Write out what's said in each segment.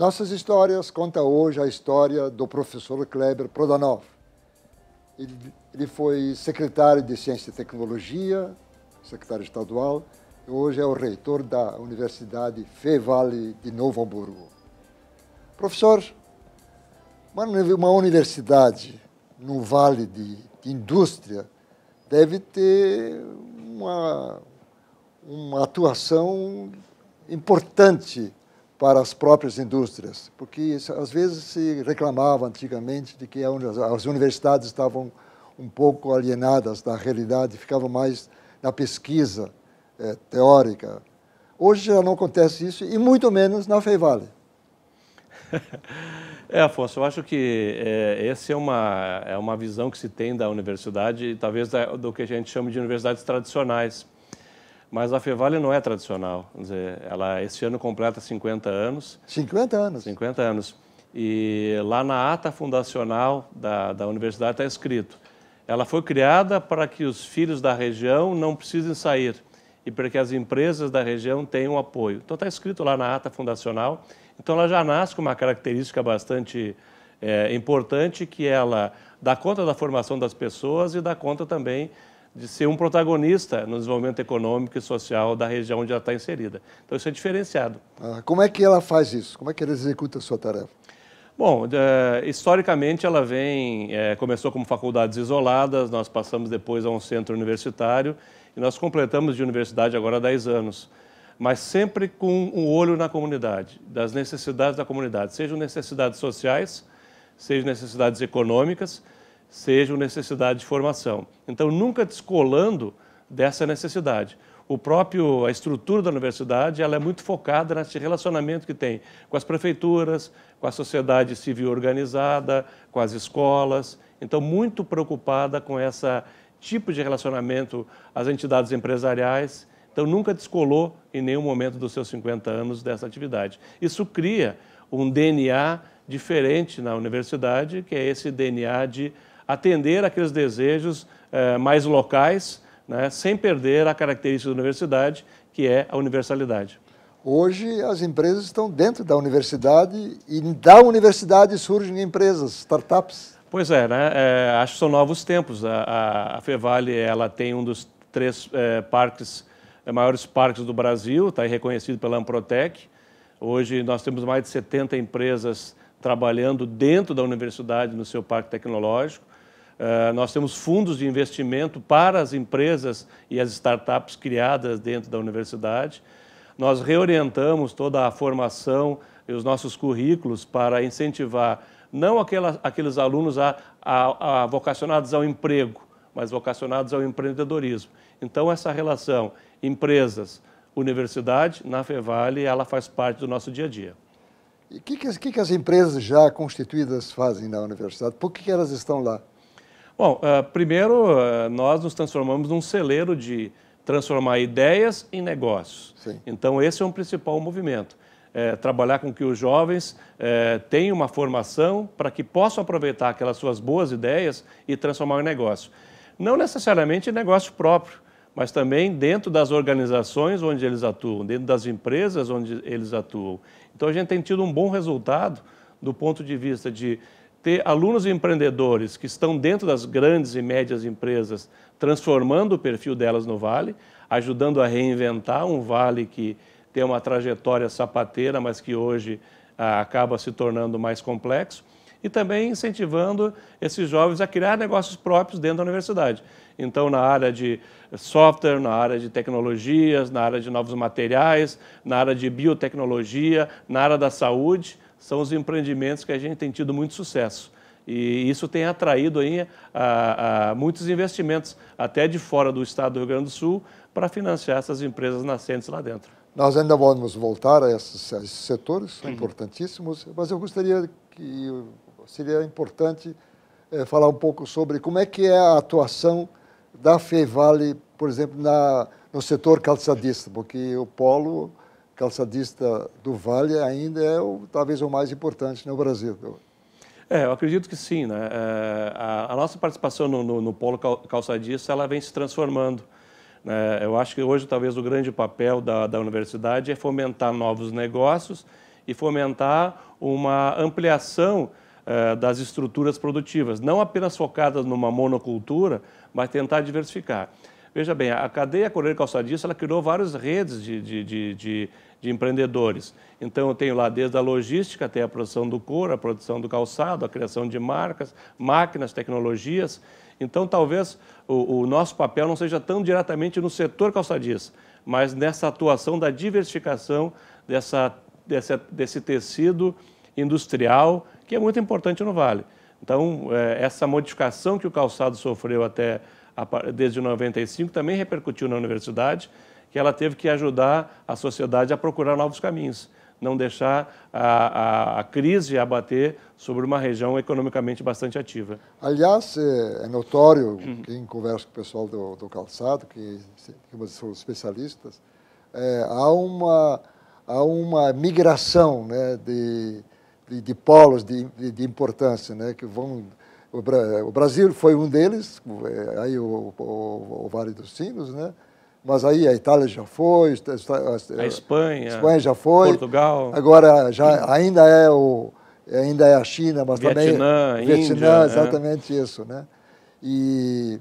Nossas histórias conta hoje a história do professor Kleber Prodanov. Ele, foi secretário de Ciência e Tecnologia, secretário estadual, e hoje é o reitor da Universidade Fevale de Novo Hamburgo. Professor, uma universidade no vale de, de indústria deve ter uma, uma atuação importante para as próprias indústrias, porque às vezes se reclamava antigamente de que as universidades estavam um pouco alienadas da realidade, ficavam mais na pesquisa é, teórica. Hoje já não acontece isso, e muito menos na Feivale. É, Afonso, eu acho que é, eh, essa é uma, é uma visão que se tem da universidade, talvez da, do que a gente chama de universidades tradicionais. Mas a Fevale não é tradicional. Dizer, ela este ano completa 50 anos. 50 anos. 50 anos. E lá na ata fundacional da, da universidade está escrito: ela foi criada para que os filhos da região não precisem sair e para que as empresas da região tenham apoio. Então está escrito lá na ata fundacional. Então ela já nasce com uma característica bastante é, importante que ela dá conta da formação das pessoas e dá conta também de ser um protagonista no desenvolvimento econômico e social da região onde ela está inserida. Então, isso é diferenciado. Ah, como é que ela faz isso? Como é que ela executa a sua tarefa? Bom, é, historicamente ela vem, é, começou como faculdades isoladas, nós passamos depois a um centro universitário e nós completamos de universidade agora há 10 anos mas sempre com um olho na comunidade, das necessidades da comunidade, sejam necessidades sociais, sejam necessidades econômicas, sejam necessidade de formação. Então, nunca descolando dessa necessidade. O próprio, a estrutura da universidade ela é muito focada nesse relacionamento que tem com as prefeituras, com a sociedade civil organizada, com as escolas. Então, muito preocupada com esse tipo de relacionamento às entidades empresariais. Então, nunca descolou em nenhum momento dos seus 50 anos dessa atividade. Isso cria um DNA diferente na universidade, que é esse DNA de atender aqueles desejos eh, mais locais, né, sem perder a característica da universidade, que é a universalidade. Hoje as empresas estão dentro da universidade e da universidade surgem empresas, startups. Pois é, né? É, acho que são novos tempos. A, a, Fevale ela tem um dos três é, parques, eh, maiores parques do Brasil, está reconhecido pela Amprotec. Hoje nós temos mais de 70 empresas trabalhando dentro da universidade no seu parque tecnológico. Uh, nós temos fundos de investimento para as empresas e as startups criadas dentro da universidade. Nós reorientamos toda a formação e os nossos currículos para incentivar não aqueles alunos a, a, a vocacionados ao emprego, mas vocacionados ao empreendedorismo. Então, essa relação empresas, universidade, na FEVALE, ela faz parte do nosso dia a dia. E o que, que, que, as empresas já constituídas fazem na universidade? Por que, que elas estão lá? Bom, uh, primeiro, uh, nós nos transformamos num celeiro de transformar ideias em negócios. Sim. Então, esse é um principal movimento. É, trabalhar com que os jovens é, tenham uma formação para que possam aproveitar aquelas suas boas ideias e transformar em negócio. Não necessariamente em negócio próprio, mas também dentro das organizações onde eles atuam, dentro das empresas onde eles atuam. Então, a gente tem tido um bom resultado do ponto de vista de ter alunos empreendedores que estão dentro das grandes e médias empresas, transformando o perfil delas no Vale, ajudando a reinventar um Vale que tem uma trajetória sapateira, mas que hoje ah, acaba se tornando mais complexo, e também incentivando esses jovens a criar negócios próprios dentro da universidade. Então, na área de software, na área de tecnologias, na área de novos materiais, na área de biotecnologia, na área da saúde, são os empreendimentos que a gente tem tido muito sucesso. E isso tem atraído aí, a, ah, a ah, muitos investimentos, até de fora do estado do Rio Grande do Sul, para financiar essas empresas nascentes lá dentro. Nós ainda vamos voltar a esses, a esses setores, são importantíssimos, mas eu gostaria que seria importante é, falar um pouco sobre como é que é a atuação da Feivale, por exemplo, na, no setor calçadista, porque o polo calçadista do Vale ainda é o, talvez o mais importante no Brasil. É, eu acredito que sim. Né? É, a, a, nossa participação no, no, no polo calçadista ela vem se transformando. Né? Eu acho que hoje talvez o grande papel da, da universidade é fomentar novos negócios e fomentar uma ampliação é, das estruturas produtivas, não apenas focadas numa monocultura, mas tentar diversificar. Veja bem, a cadeia coreira calçadista ela criou várias redes de, de, de, de de empreendedores. Então, eu tenho lá desde a logística até a produção do couro, a produção do calçado, a criação de marcas, máquinas, tecnologias. Então, talvez o, o nosso papel não seja tão diretamente no setor calçadista, mas nessa atuação da diversificação dessa, dessa, desse tecido industrial, que é muito importante no Vale. Então, é, essa modificação que o calçado sofreu até desde 95 também repercutiu na universidade que ela teve que ajudar a sociedade a procurar novos caminhos, não deixar a, a, a crise abater sobre uma região economicamente bastante ativa. Aliás, é, é notório, quem conversa com o pessoal do, do calçado, que, que são especialistas, é, há, uma, há uma migração né, de, de, de polos de, de, importância, né, que vão o Brasil foi um deles, é, aí o, o, o Vale dos Sinos, né? Mas aí a Itália já foi, a, Espanha, a Espanha já foi, Portugal. Agora já ainda é o ainda é a China, mas Vietnã, também Índia, Vietnã, né? exatamente isso, né? E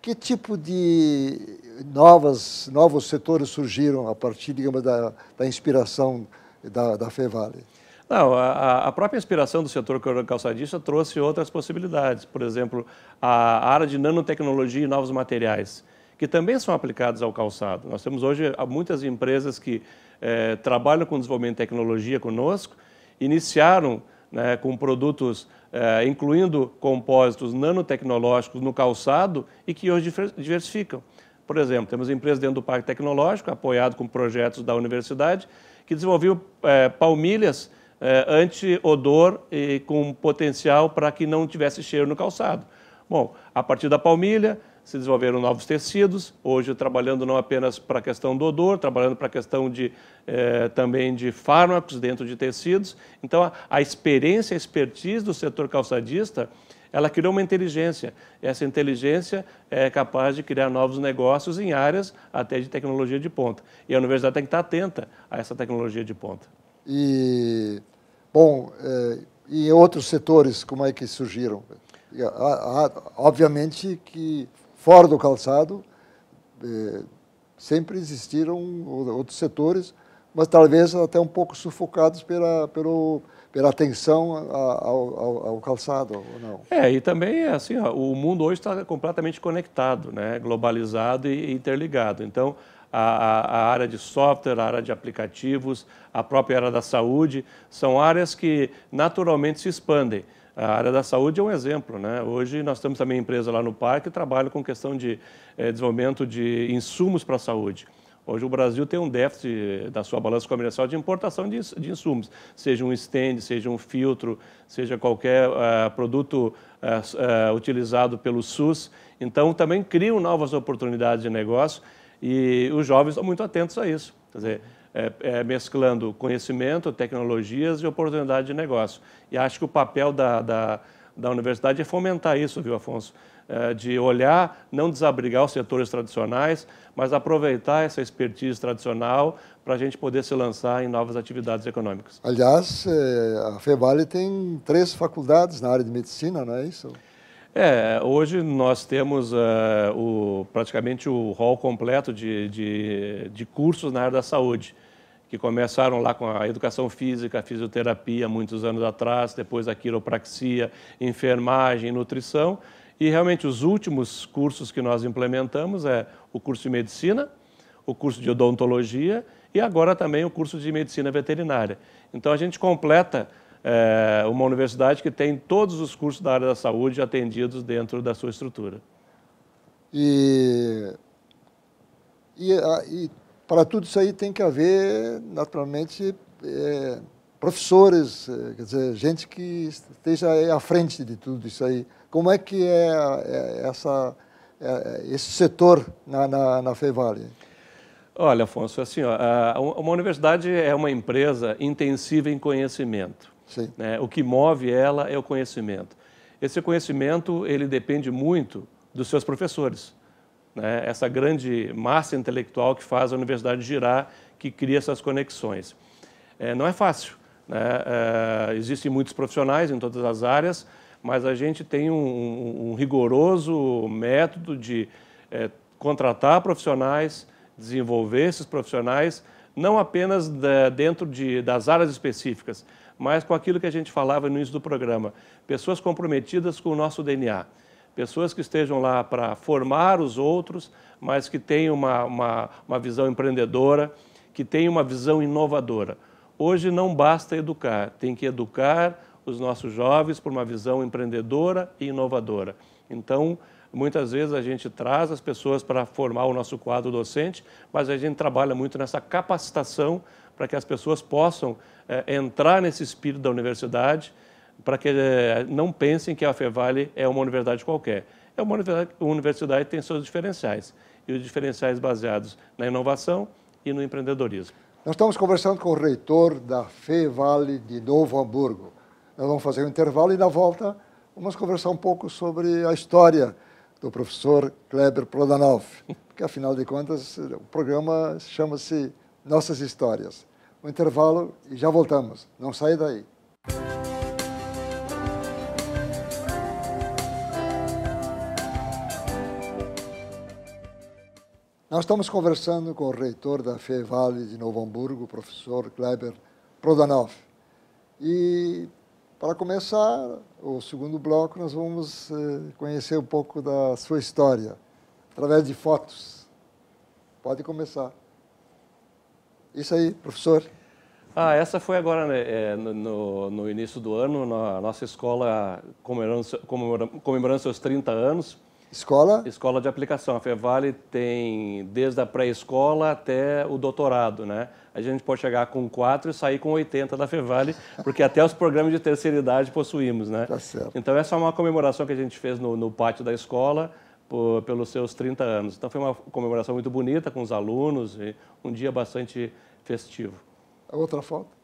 que tipo de novas novos setores surgiram a partir, digamos, da, da inspiração da, da Fevale? Não, a, a, própria inspiração do setor calçadista trouxe outras possibilidades. Por exemplo, a área de nanotecnologia e novos materiais que também são aplicados ao calçado. Nós temos hoje muitas empresas que é, trabalham com desenvolvimento de tecnologia conosco, iniciaram né, com produtos, é, incluindo compósitos nanotecnológicos no calçado e que hoje diversificam. Por exemplo, temos empresas dentro do Parque Tecnológico, apoiado com projetos da universidade, que desenvolveu eh, é, palmilhas é, anti-odor e com potencial para que não tivesse cheiro no calçado. Bom, a partir da palmilha, se desenvolveram novos tecidos, hoje trabalhando não apenas para a questão do odor, trabalhando para a questão de, eh, também de fármacos dentro de tecidos. Então, a, a experiência, a expertise do setor calçadista, ela criou uma inteligência. Essa inteligência é capaz de criar novos negócios em áreas até de tecnologia de ponta. E a universidade tem que estar atenta a essa tecnologia de ponta. E, bom, é, e outros setores, como é que surgiram? Obviamente que fora do calçado, eh, sempre existiram outros setores, mas talvez até um pouco sufocados pela, pelo, pela atenção ao, ao, ao calçado, ou não? É, e também assim, ó, o mundo hoje está completamente conectado, né? globalizado e interligado. Então, a, a, área de software, a área de aplicativos, a própria área da saúde, são áreas que naturalmente se expandem. A área da saúde é um exemplo. Né? Hoje nós temos também empresa lá no parque que trabalha com questão de é, desenvolvimento de insumos para a saúde. Hoje o Brasil tem um déficit da sua balança comercial de importação de, de insumos, seja um estende, seja um filtro, seja qualquer uh, produto uh, uh, utilizado pelo SUS. Então também criam novas oportunidades de negócio e os jovens estão muito atentos a isso. Quer dizer, é, é, mesclando conhecimento, tecnologias e oportunidade de negócio. E acho que o papel da, da, da universidade é fomentar isso, viu, Afonso? É, de olhar, não desabrigar os setores tradicionais, mas aproveitar essa expertise tradicional para a gente poder se lançar em novas atividades econômicas. Aliás, é, a FEVALE tem três faculdades na área de medicina, não é isso? É, hoje nós temos uh, o, praticamente o rol completo de, de, de, cursos na área da saúde, que começaram lá com a educação física, a fisioterapia, muitos anos atrás, depois a quiropraxia, enfermagem, nutrição. E realmente os últimos cursos que nós implementamos é o curso de medicina, o curso de odontologia e agora também o curso de medicina veterinária. Então a gente completa é, uma universidade que tem todos os cursos da área da saúde atendidos dentro da sua estrutura. E, e, e para tudo isso aí tem que haver, naturalmente, é, professores, é, quer dizer, gente que esteja à frente de tudo isso aí. Como é que é, é essa, é, esse setor na, na, na Fevale? Olha, Afonso, assim, ó, uma universidade é uma empresa intensiva em conhecimento. Né? O que move ela é o conhecimento. Esse conhecimento ele depende muito dos seus professores. Né? Essa grande massa intelectual que faz a universidade girar, que cria essas conexões. É, não é fácil. Né? É, existem muitos profissionais em todas as áreas, mas a gente tem um, um, um rigoroso método de é, contratar profissionais, desenvolver esses profissionais, não apenas da, dentro de, das áreas específicas, mas com aquilo que a gente falava no início do programa, pessoas comprometidas com o nosso DNA, pessoas que estejam lá para formar os outros, mas que tenham uma, uma, uma visão empreendedora, que tenham uma visão inovadora. Hoje não basta educar, tem que educar os nossos jovens por uma visão empreendedora e inovadora. Então, Muitas vezes a gente traz as pessoas para formar o nosso quadro docente, mas a gente trabalha muito nessa capacitação para que as pessoas possam é, entrar nesse espírito da universidade, para que é, não pensem que a Fevale é uma universidade qualquer. É uma universidade, uma universidade que tem seus diferenciais, e os diferenciais baseados na inovação e no empreendedorismo. Nós estamos conversando com o reitor da FEVALE de Novo Hamburgo. Nós vamos fazer um intervalo e, na volta, vamos conversar um pouco sobre a história do professor Kleber Prodanoff, porque afinal de contas o programa chama-se Nossas Histórias. Um intervalo e já voltamos. Não saia daí. Nós estamos conversando com o reitor da FEVALE de Novo Hamburgo, o professor Kleber Prodanoff. E para começar o segundo bloco, nós vamos eh, conhecer um pouco da sua história, através de fotos. Pode começar. Isso aí, professor. Ah, essa foi agora né, é, no, no, início do ano, na nossa escola comemorando, comemorando seus 30 anos. Escola? Escola de aplicação. A Fevale tem desde a pré-escola até o doutorado, né? A gente pode chegar com 4 e sair com 80 da Fevale, porque até os programas de terceira idade possuímos, né? Tá certo. Então, essa é uma comemoração que a gente fez no, no pátio da escola por, pelos seus 30 anos. Então, foi uma comemoração muito bonita com os alunos, e um dia bastante festivo. A outra foto?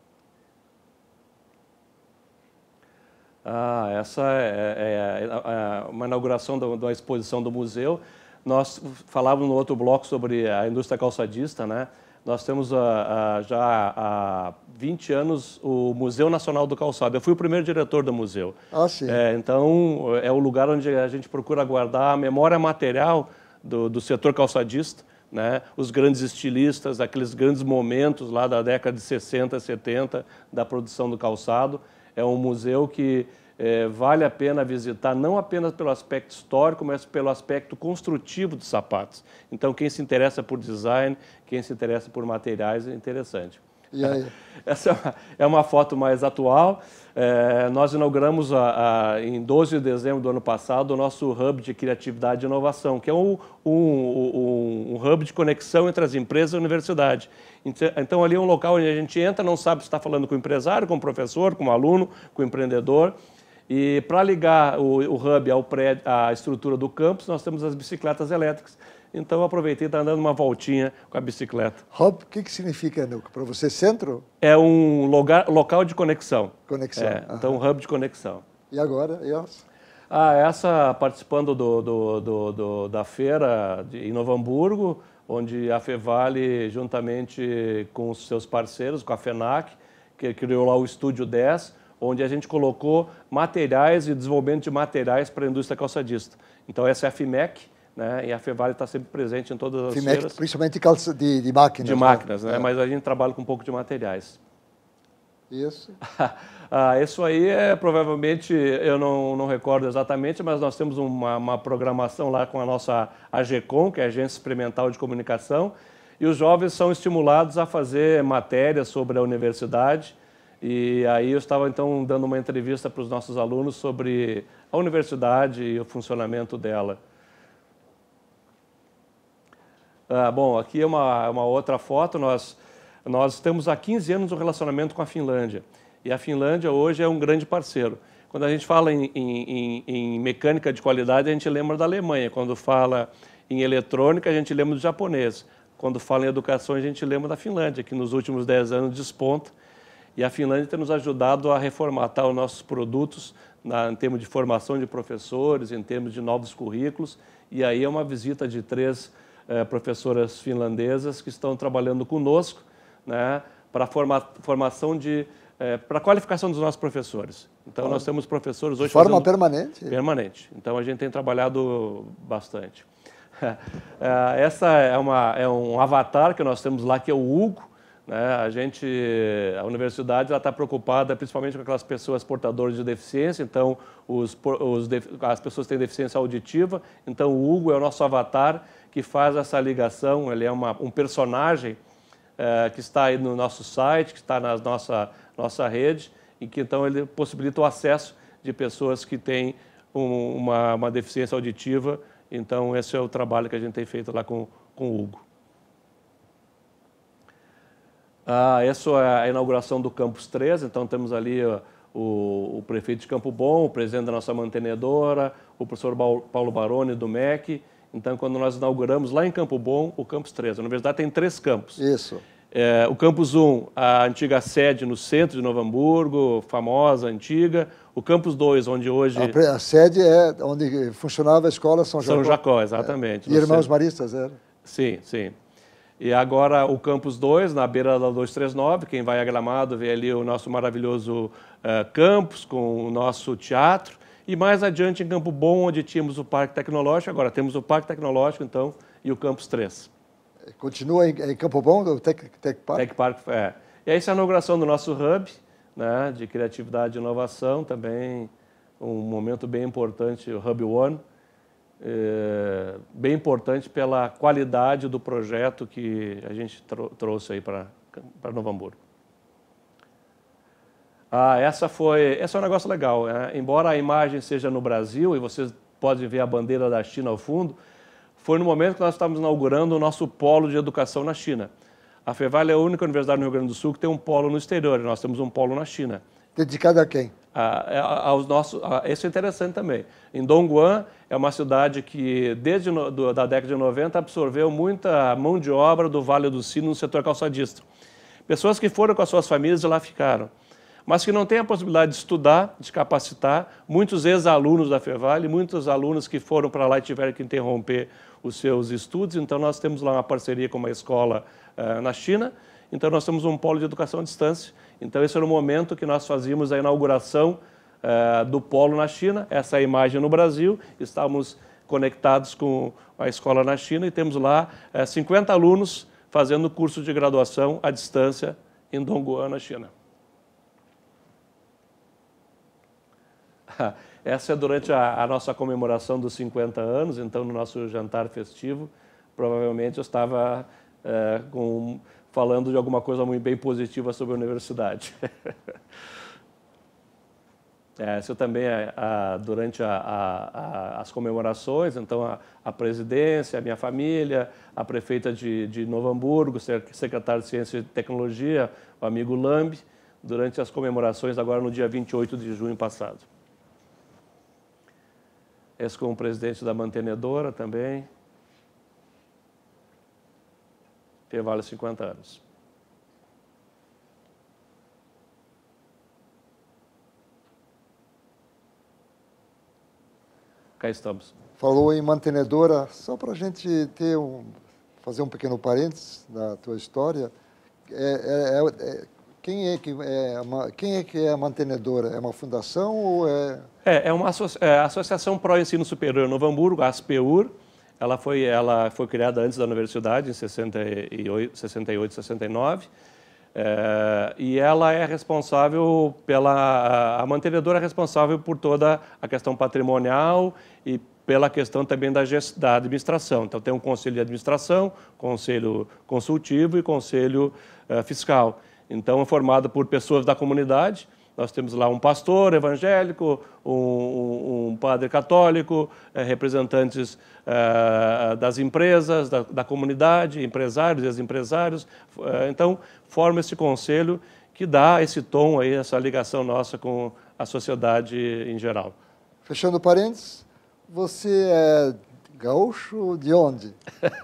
Ah, essa é, é, é, é, é uma inauguração da, exposição do museu. Nós falávamos no outro bloco sobre a indústria calçadista, né? Nós temos a, ah, a, ah, já há 20 anos o Museu Nacional do Calçado. Eu fui o primeiro diretor do museu. Ah, sim. É, então, é o lugar onde a gente procura guardar a memória material do, do setor calçadista, né? os grandes estilistas, aqueles grandes momentos lá da década de 60, 70 da produção do calçado. É um museu que é, vale a pena visitar não apenas pelo aspecto histórico, mas pelo aspecto construtivo dos sapatos. Então, quem se interessa por design, quem se interessa por materiais, é interessante. E aí? Essa é uma, é uma foto mais atual. É, nós inauguramos a, a, em 12 de dezembro do ano passado o nosso hub de criatividade e inovação, que é um, um, um, um hub de conexão entre as empresas e a universidade. Então, ali é um local onde a gente entra, não sabe se está falando com o empresário, com o professor, com o aluno, com o empreendedor. E para ligar o, o hub ao à estrutura do campus, nós temos as bicicletas elétricas então eu aproveitei e tá andando dando uma voltinha com a bicicleta. Hub, o que, que significa para você centro? É um lugar, local de conexão. Conexão. É, uhum. Então hub de conexão. E agora, Yas? Ah, essa participando do, do, do, do da feira de, em Novo Hamburgo, onde a Fevale, juntamente com os seus parceiros, com a FENAC, que criou lá o Estúdio 10, onde a gente colocou materiais e desenvolvimento de materiais para a indústria calçadista. Então, essa é a FIMEC, né? E a Fevale está sempre presente em todas as feiras. Principalmente de, de máquinas. Né? De máquinas, né? né? É. Mas a gente trabalha com um pouco de materiais. Isso. ah, isso aí é provavelmente, eu não, não recordo exatamente, mas nós temos uma, uma programação lá com a nossa AGCOM, que é a Agência Experimental de Comunicação, e os jovens são estimulados a fazer matérias sobre a universidade. E aí eu estava então dando uma entrevista para os nossos alunos sobre a universidade e o funcionamento dela. Ah, bom, aqui é uma, uma outra foto. Nós, nós estamos há 15 anos no relacionamento com a Finlândia. E a Finlândia hoje é um grande parceiro. Quando a gente fala em, em, em mecânica de qualidade, a gente lembra da Alemanha. Quando fala em eletrônica, a gente lembra do japonês. Quando fala em educação, a gente lembra da Finlândia, que nos últimos 10 anos desponta. E a Finlândia tem nos ajudado a reformatar os nossos produtos na, em termos de formação de professores, em termos de novos currículos. E aí é uma visita de três eh, professoras finlandesas que estão trabalhando conosco né, para forma, formação de eh, para qualificação dos nossos professores. Então ah. nós temos professores hoje. Forma permanente. Permanente. Então a gente tem trabalhado bastante. Eh, essa é, uma, é um avatar que nós temos lá que é o Hugo. Né? A gente, a universidade, está preocupada principalmente com aquelas pessoas portadoras de deficiência. Então, os, os, as pessoas têm deficiência auditiva. Então, o Hugo é o nosso avatar que faz essa ligação, ele é uma, um personagem é, que está aí no nosso site, que está na nossa, nossa rede, e que então ele possibilita o acesso de pessoas que têm um, uma, uma deficiência auditiva. Então, esse é o trabalho que a gente tem feito lá com, com o Hugo. Ah, essa é a inauguração do Campus 13, então temos ali o, o, prefeito de Campo Bom, o presidente da nossa mantenedora, o professor Paulo Baroni do MEC, então, quando nós inauguramos lá em Campo Bom, o campus 3. A universidade tem três campos. Isso. É, o campus 1, a antiga sede no centro de Novo Hamburgo, famosa, antiga. O campus 2, onde hoje. A, a sede é onde funcionava a escola São Jacó. São Jacó, exatamente. É. E Irmãos centro. Maristas era? É. Sim, sim. E agora o Campus 2, na beira da 239, quem vai a Gramado vê ali o nosso maravilhoso uh, campus com o nosso teatro. E mais adiante, em Campo Bom, onde tínhamos o Parque Tecnológico, agora temos o Parque Tecnológico, então, e o Campus 3. Continua em, em Campo Bom, o Tech, Tech Park? Tech Park, é. E essa é a inauguração do nosso hub né, de criatividade e inovação, também um momento bem importante, o Hub One, é, bem importante pela qualidade do projeto que a gente trou trouxe aí para Novo Hamburgo. Ah, essa foi, esse é um negócio legal. Né? Embora a imagem seja no Brasil e vocês podem ver a bandeira da China ao fundo, foi no momento que nós estávamos inaugurando o nosso polo de educação na China. A Feval é a única universidade no Rio Grande do Sul que tem um polo no exterior. Nós temos um polo na China. Dedicado a quem? A, aos nossos. isso é interessante também. Em Dongguan é uma cidade que desde no, do, da década de 90 absorveu muita mão de obra do Vale do Sino no setor calçadista. Pessoas que foram com as suas famílias e lá ficaram mas que não têm a possibilidade de estudar, de capacitar. Muitos ex-alunos da FEVALE, muitos alunos que foram para lá e tiveram que interromper os seus estudos. Então, nós temos lá uma parceria com uma escola uh, na China. Então, nós temos um polo de educação à distância. Então, esse era o momento que nós fazíamos a inauguração uh, do polo na China, essa é imagem no Brasil. Estávamos conectados com a escola na China e temos lá uh, eh, 50 alunos fazendo curso de graduação à distância em Dongguan, na China. Essa é durante a, a, nossa comemoração dos 50 anos, então no nosso jantar festivo, provavelmente eu estava é, com, falando de alguma coisa muito bem positiva sobre a universidade. eu é, também é, a, durante a, as comemorações, então a, presidência, a minha família, a prefeita de, de Novo Hamburgo, secretário de Ciência e Tecnologia, o amigo Lambi, durante as comemorações agora no dia 28 de junho passado. Esse com o presidente da mantenedora também. Intervalo 50 anos. Cá estamos. Falou em mantenedora, só para a gente ter um, fazer um pequeno parênteses da tua história. É, é, é, é quem é que é, uma, quem é, que é a mantenedora? É uma fundação ou é... É, é uma associa é, Associação Pró-Ensino Superior Novo Hamburgo, a ASPEUR. Ela foi, ela foi criada antes da universidade, em 68, 68 69. É, e ela é responsável pela... A mantenedora é responsável por toda a questão patrimonial e pela questão também da, da administração. Então, tem um conselho de administração, conselho consultivo e conselho é, fiscal. Então, é formado por pessoas da comunidade. Nós temos lá um pastor evangélico, um, um padre católico, é, representantes é, das empresas, da, da, comunidade, empresários e ex-empresários. É, então, forma esse conselho que dá esse tom aí, essa ligação nossa com a sociedade em geral. Fechando parênteses, você é Gaúcho de onde?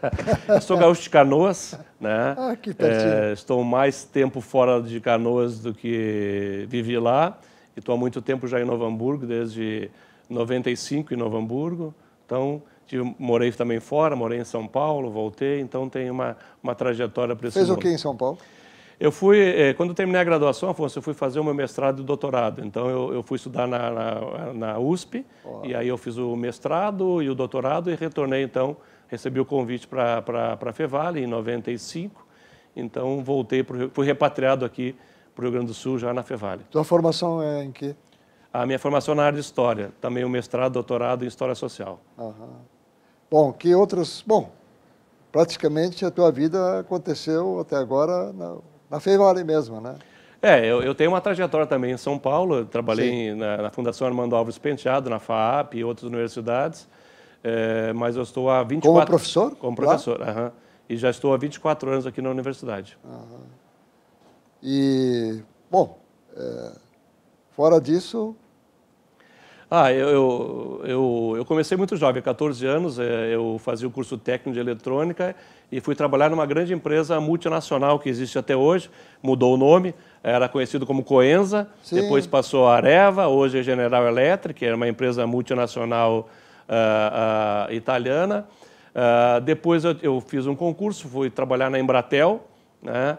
sou gaúcho de Canoas, né? Ah, que pertinho. É, estou mais tempo fora de Canoas do que vivi lá. E estou há muito tempo já em Novo Hamburgo, desde 95 em Novo Hamburgo. Então, morei também fora, morei em São Paulo, voltei. Então, tenho uma, uma trajetória para esse Fez mundo. o que em São Paulo? Eu fui, eh, quando terminei a graduação, Afonso, eu fui fazer o meu mestrado e doutorado. Então, eu, eu fui estudar na, na, na USP, e aí eu fiz o mestrado e o doutorado e retornei, então, recebi o convite para a Fevale em 95. Então, voltei, pro, fui repatriado aqui para o Rio Grande do Sul, já na Fevale. Sua formação é em quê? A minha formação é na área de História, também o mestrado, doutorado em História Social. Aham. Bom, que outros... Bom, praticamente a tua vida aconteceu até agora... Mas fez mesmo, né? É, eu, eu, tenho uma trajetória também em São Paulo, trabalhei na, na, Fundação Armando Alves Penteado, na FAAP e outras universidades, é, mas eu estou há 24... Como professor? Como professor, Uh -huh, e já estou há 24 anos aqui na universidade. Uh -huh. E, bom, é, fora disso, ah, eu, eu, eu comecei muito jovem, 14 anos, é, eu fazia o curso técnico de eletrônica e fui trabalhar numa grande empresa multinacional que existe até hoje, mudou o nome, era conhecido como Coenza, Sim. depois passou a Areva, hoje é General Electric, que é uma empresa multinacional uh, uh, italiana. Uh, depois eu, eu, fiz um concurso, fui trabalhar na Embratel, né?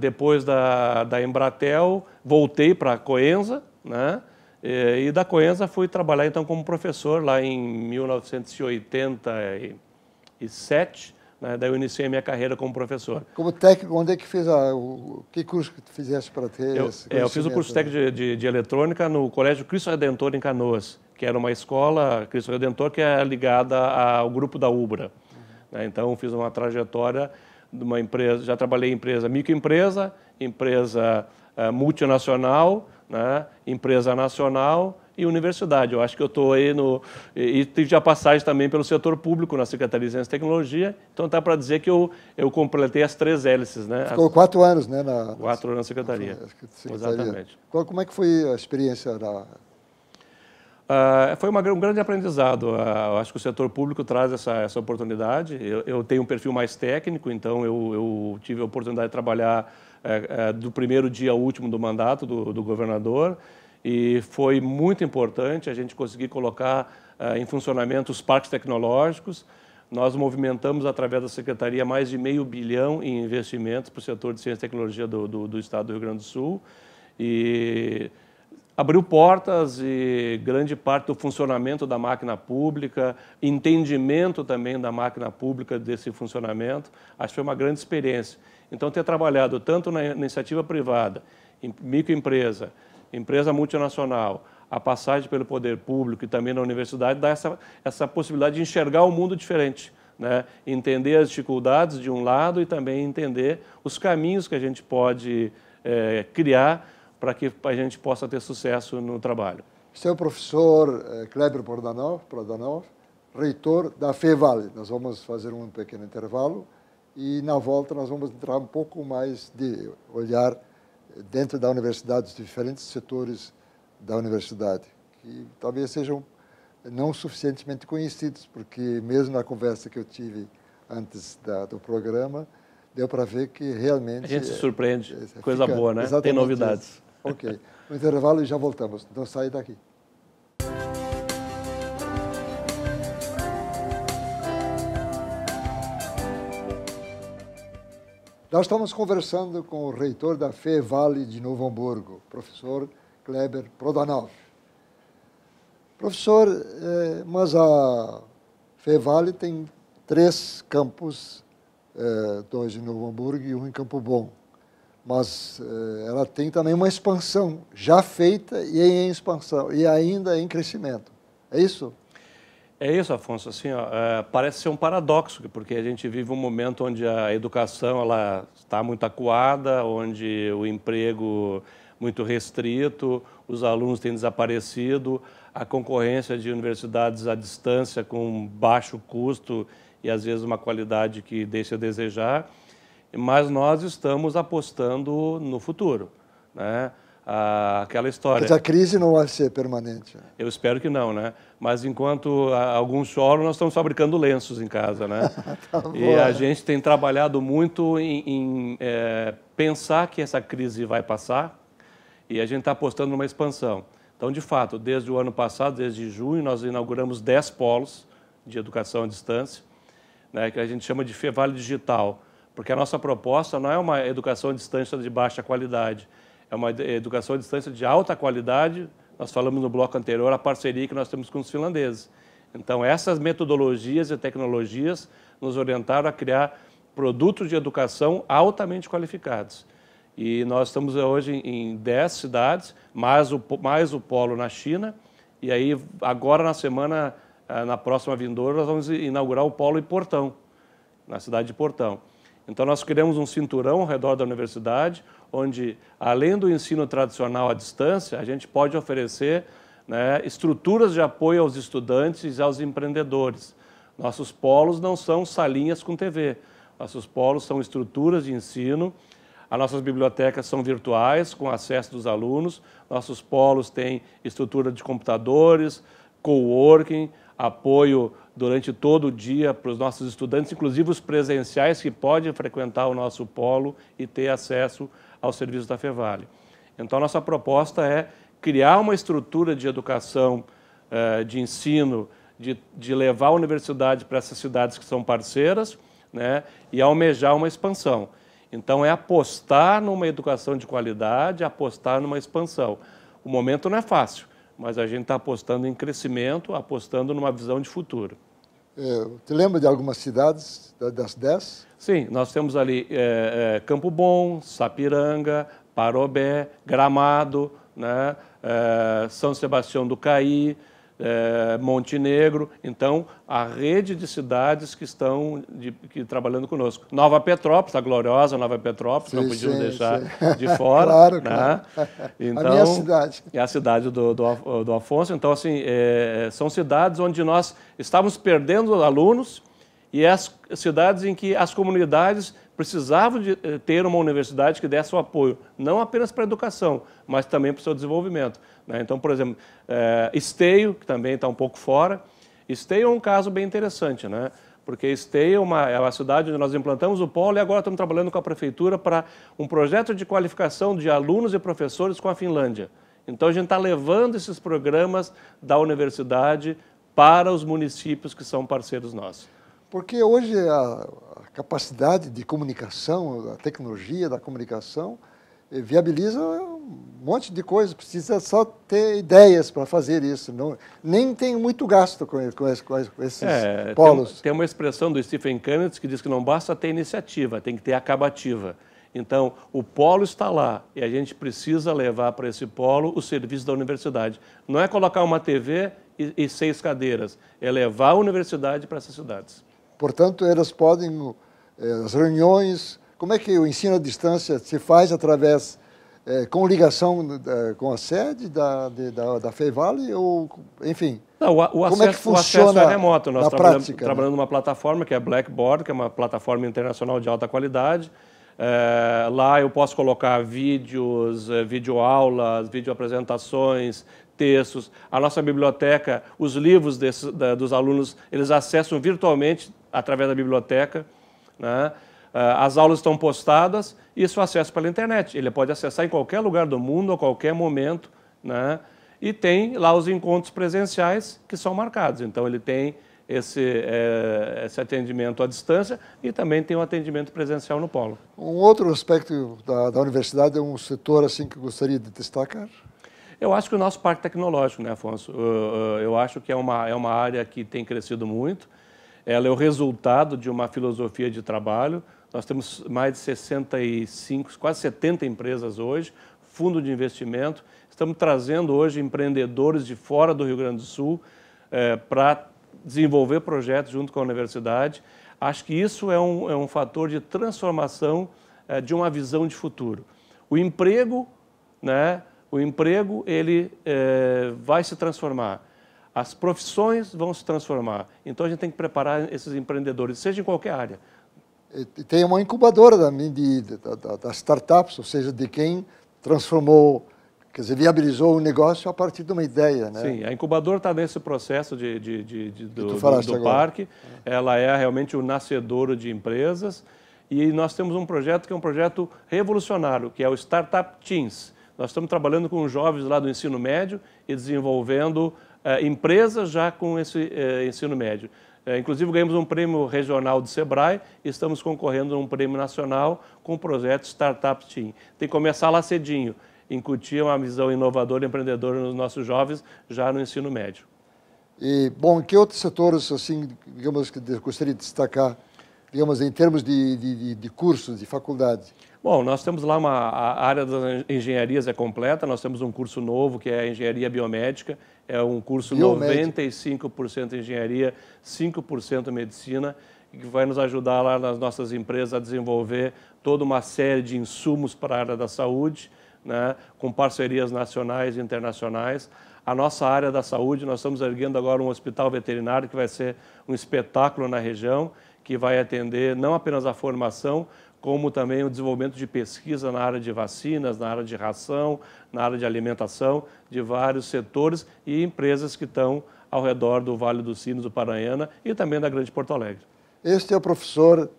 depois da, da Embratel voltei para a Coenza, né? Eh, e, da Coenza fui trabalhar então como professor lá em 1987. Né? Daí eu iniciei minha carreira como professor. Como técnico, onde é que fez a, o que curso que tu fizeste para ter eu, esse é, Eu fiz o curso técnico né? de, de, de, eletrônica no Colégio Cristo Redentor em Canoas, que era uma escola Cristo Redentor que é ligada ao grupo da Ubra. Uhum. Então fiz uma trajetória de uma empresa, já trabalhei em empresa microempresa, empresa eh, multinacional né? empresa nacional e universidade. Eu acho que eu estou aí no... E tive já passagem também pelo setor público na Secretaria de Ciência e Tecnologia, então está para dizer que eu, eu completei as três hélices. Né? Ficou as... quatro anos, né? Na... Quatro anos na Secretaria. Na Secretaria. Exatamente. como é que foi a experiência da... Uh, foi uma, um grande aprendizado. Uh, acho que o setor público traz essa, essa oportunidade. Eu, eu tenho um perfil mais técnico, então eu, eu tive a oportunidade de trabalhar é, é, do primeiro dia ao último do mandato do, do governador e foi muito importante a gente conseguir colocar é, em funcionamento os parques tecnológicos. Nós movimentamos, através da Secretaria, mais de meio bilhão em investimentos para o setor de ciência e tecnologia do, do, do, Estado do Rio Grande do Sul. E abriu portas e grande parte do funcionamento da máquina pública, entendimento também da máquina pública desse funcionamento. Acho que foi uma grande experiência. Então, ter trabalhado tanto na iniciativa privada, em microempresa, empresa multinacional, a passagem pelo poder público e também na universidade dá essa, essa possibilidade de enxergar o um mundo diferente. Né? Entender as dificuldades de um lado e também entender os caminhos que a gente pode é, criar para que a gente possa ter sucesso no trabalho. Seu professor é, Kleber Prodanov, reitor da FEVAL. Nós vamos fazer um pequeno intervalo e na volta nós vamos entrar um pouco mais de olhar dentro da universidade os diferentes setores da universidade, que talvez sejam não suficientemente conhecidos, porque mesmo na conversa que eu tive antes da, do programa, deu para ver que realmente... A gente se é, surpreende, é, é, coisa boa, né? Tem novidades. Isso. Ok, no intervalo e já voltamos, então sai daqui. Nós estamos conversando com o reitor da FE Vale de Novo Hamburgo, professor Kleber Prodanov. Professor, eh, mas a FE Vale tem três campus, eh, dois em Novo Hamburgo e um em Campo Bom. Mas eh, ela tem também uma expansão já feita e em expansão, e ainda em crescimento. É isso? É isso, Afonso. Assim, ó, é, parece ser um paradoxo, porque a gente vive um momento onde a educação ela está muito acuada, onde o emprego muito restrito, os alunos têm desaparecido, a concorrência de universidades à distância com baixo custo e às vezes uma qualidade que deixa a desejar. Mas nós estamos apostando no futuro, né? aquela história. Mas a crise não vai ser permanente. Eu espero que não, né? Mas enquanto alguns choram, nós estamos fabricando lenços em casa, né? tá e a gente tem trabalhado muito em, em é, pensar que essa crise vai passar e a gente está apostando numa expansão. Então, de fato, desde o ano passado, desde junho, nós inauguramos 10 polos de educação à distância, né, que a gente chama de Fevale Digital, porque a nossa proposta não é uma educação à distância de baixa qualidade, é uma educação à distância de alta qualidade. Nós falamos no bloco anterior a parceria que nós temos com os finlandeses. Então, essas metodologias e tecnologias nos orientaram a criar produtos de educação altamente qualificados. E nós estamos hoje em 10 cidades, mais o, mais o polo na China. E aí, agora na semana, ah, na próxima vindoura, nós vamos inaugurar o polo em Portão, na cidade de Portão. Então, nós criamos um cinturão ao redor da universidade, onde, além do ensino tradicional à distância, a gente pode oferecer né, estruturas de apoio aos estudantes e aos empreendedores. Nossos polos não são salinhas com TV, nossos polos são estruturas de ensino. As nossas bibliotecas são virtuais, com acesso dos alunos. Nossos polos têm estrutura de computadores, coworking, apoio durante todo o dia para os nossos estudantes, inclusive os presenciais que podem frequentar o nosso polo e ter acesso ao serviço da Fevale. Então, nossa proposta é criar uma estrutura de educação, eh, de ensino, de, de levar a universidade para essas cidades que são parceiras né, e almejar uma expansão. Então, é apostar numa educação de qualidade, apostar numa expansão. O momento não é fácil mas a gente está apostando em crescimento, apostando numa visão de futuro. É, te lembra de algumas cidades das 10? Sim, nós temos ali é, é, Campo Bom, Sapiranga, Parobé, Gramado, né, é, São Sebastião do Caí, é, Montenegro, então a rede de cidades que estão de, que, trabalhando conosco. Nova Petrópolis, a gloriosa Nova Petrópolis, sim, não podia sim, deixar sim. de fora. claro, né? claro. Então, a minha cidade. É a cidade do, do, do Afonso. Então, assim, é, é, são cidades onde nós estávamos perdendo alunos e as cidades em que as comunidades precisavam de eh, ter uma universidade que desse o apoio, não apenas para a educação, mas também para o seu desenvolvimento. Né? Então, por exemplo, é, Esteio, que também está um pouco fora, Esteio é um caso bem interessante, né? porque Esteio é uma, é uma cidade onde nós implantamos o polo e agora estamos trabalhando com a prefeitura para um projeto de qualificação de alunos e professores com a Finlândia. Então, a gente está levando esses programas da universidade para os municípios que são parceiros nossos. Porque hoje a, a capacidade de comunicação, a tecnologia da comunicação, eh, viabiliza um monte de coisas, precisa só ter ideias para fazer isso. Não, nem tem muito gasto com, com, esses, com esses é, polos. Tem, tem, uma expressão do Stephen Kennedy que diz que não basta ter iniciativa, tem que ter acabativa. Então, o polo está lá e a gente precisa levar para esse polo o serviço da universidade. Não é colocar uma TV e, e seis cadeiras, é levar a universidade para essas cidades. Portanto, elas podem, eh, as reuniões, como é que o ensino à distância se faz através, é, com ligação com a sede da, de, da, da FEVALE ou, enfim, Não, o, o como acesso, é que funciona o acesso é remoto. Nós trabalhamos, prática, né? trabalhando né? numa plataforma que é Blackboard, que é uma plataforma internacional de alta qualidade, é, lá eu posso colocar vídeos, videoaulas, videoapresentações, textos. A nossa biblioteca, os livros desse, da, dos alunos, eles acessam virtualmente através da biblioteca. Né? Ah, as aulas estão postadas e isso acesso pela internet. Ele pode acessar em qualquer lugar do mundo, a qualquer momento. Né? E tem lá os encontros presenciais que são marcados. Então, ele tem esse, é, esse atendimento à distância e também tem o um atendimento presencial no polo. Um outro aspecto da, da universidade é um setor assim que gostaria de destacar? Eu acho que o nosso parque tecnológico, né, Afonso? Eu, eu acho que é uma, é uma área que tem crescido muito. Ela é o resultado de uma filosofia de trabalho. Nós temos mais de 65, quase 70 empresas hoje, fundo de investimento. Estamos trazendo hoje empreendedores de fora do Rio Grande do Sul eh, para desenvolver projetos junto com a universidade. Acho que isso é um, é um fator de transformação eh, de uma visão de futuro. O emprego, né, o emprego ele eh, vai se transformar. As profissões vão se transformar. Então a gente tem que preparar esses empreendedores, seja em qualquer área. Tem uma incubadora da, de, das startups, ou seja, de quem transformou, quer dizer, viabilizou o um negócio a partir de uma ideia. Né? Sim, a incubadora está nesse processo de, de, de, de do, do parque. Ela é realmente o nascedor de empresas. E nós temos um projeto que é um projeto revolucionário, que é o Startup Teens. Nós estamos trabalhando com jovens lá do ensino médio e desenvolvendo eh, empresas já com esse eh, ensino médio. Eh, inclusive, ganhamos um prêmio regional do SEBRAE e estamos concorrendo a um prêmio nacional com o projeto Startup Team. Tem que começar lá cedinho, incutir uma visão inovadora e empreendedora nos nossos jovens já no ensino médio. E, bom, que outros setores, assim, digamos, que gostaria de destacar, digamos, em termos de, de, de cursos, de faculdade? Bom, nós temos lá uma a área das engenharias é completa, nós temos um curso novo que é a engenharia biomédica, é um curso Biomédica. 95% engenharia, 5% medicina, que vai nos ajudar lá nas nossas empresas a desenvolver toda uma série de insumos para a área da saúde, né, com parcerias nacionais e internacionais. A nossa área da saúde, nós estamos erguendo agora um hospital veterinário que vai ser um espetáculo na região, que vai atender não apenas a formação, como também o desenvolvimento de pesquisa na área de vacinas, na área de ração, na área de alimentação, de vários setores e empresas que estão ao redor do Vale dos Sinos, do Paraná e também da Grande Porto Alegre. Este é o professor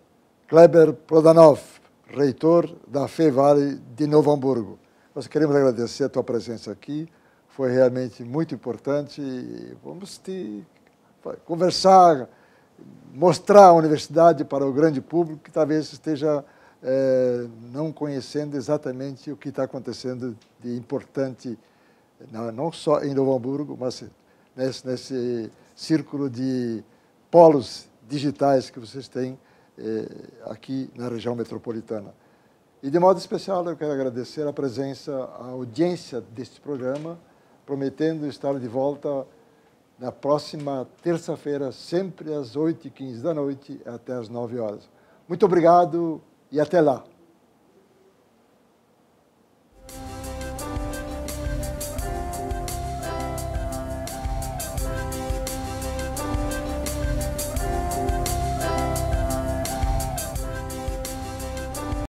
Kleber Prodanov, reitor da FEVALE de Novo Hamburgo. Nós queremos agradecer a tua presença aqui, foi realmente muito importante. e Vamos te conversar, mostrar a universidade para o grande público que talvez esteja eh, não conhecendo exatamente o que está acontecendo de importante, não, só em Novo Hamburgo, mas nesse, nesse círculo de polos digitais que vocês têm eh, aqui na região metropolitana. E, de modo especial, eu quero agradecer a presença, a audiência deste programa, prometendo estar de volta na próxima terça-feira, sempre às 8h15 da noite, até às 9 horas. Muito obrigado e até lá.